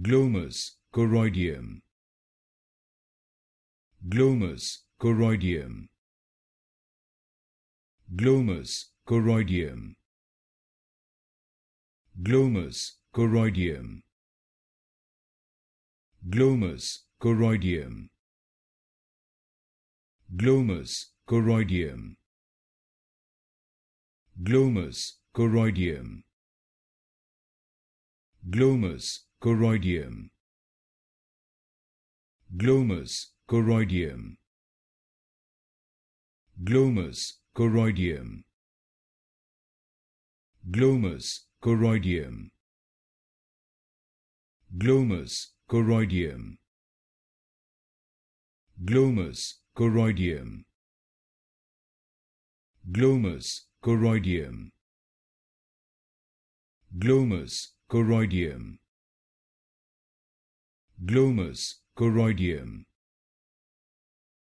glomus choroidium glomus choroidium glomus choroidium glomus choroidium glomus choroidium glomus choroidium glomus choroidium glomus choroidium glomus choroidium glomus choroidium glomus choroidium glomus choroidium glomus choroidium glomus choroidium glomus choroidium glomus, choroidium.